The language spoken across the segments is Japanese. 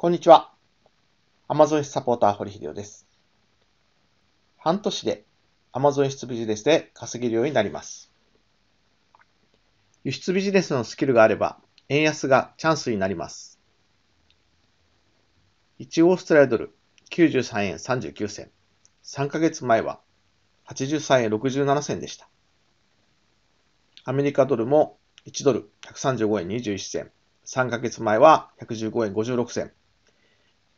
こんにちは。アマゾンサポーター堀秀夫です。半年でアマゾン輸出ビジネスで稼げるようになります。輸出ビジネスのスキルがあれば、円安がチャンスになります。1オーストラリアドル93円39銭。3ヶ月前は83円67銭でした。アメリカドルも1ドル135円21銭。3ヶ月前は115円56銭。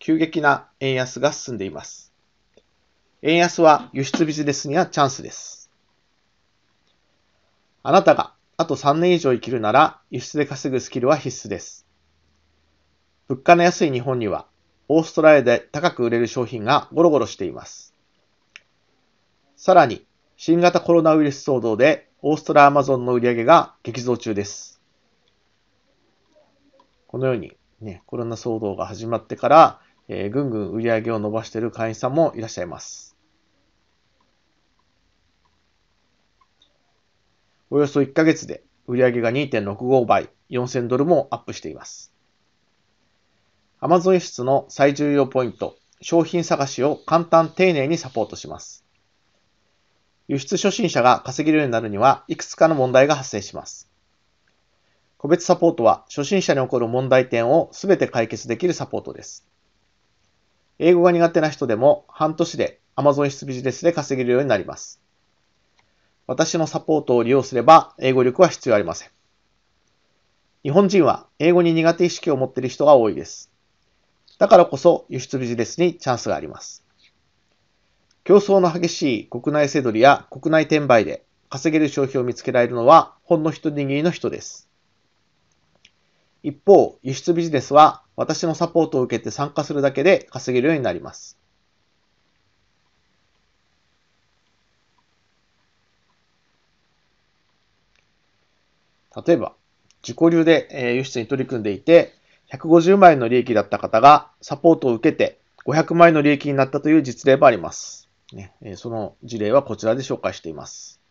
急激な円安が進んでいます。円安は輸出ビジネスにはチャンスです。あなたがあと3年以上生きるなら輸出で稼ぐスキルは必須です。物価の安い日本にはオーストラリアで高く売れる商品がゴロゴロしています。さらに新型コロナウイルス騒動でオーストラリアアマゾンの売り上げが激増中です。このようにね、コロナ騒動が始まってからえー、ぐんぐん売り上げを伸ばしている会員さんもいらっしゃいます。およそ1ヶ月で売り上げが2.65倍、4000ドルもアップしています。Amazon 出の最重要ポイント、商品探しを簡単丁寧にサポートします。輸出初心者が稼げるようになるには、いくつかの問題が発生します。個別サポートは初心者に起こる問題点をすべて解決できるサポートです。英語が苦手な人でも半年で Amazon 必ビジネスで稼げるようになります。私のサポートを利用すれば英語力は必要ありません。日本人は英語に苦手意識を持っている人が多いです。だからこそ輸出ビジネスにチャンスがあります。競争の激しい国内セドリや国内転売で稼げる消費を見つけられるのはほんの一握りの人です。一方、輸出ビジネスは私のサポートを受けて参加するだけで稼げるようになります。例えば、自己流で輸出に取り組んでいて、150万円の利益だった方がサポートを受けて500万円の利益になったという実例もあります。その事例はこちらで紹介しています。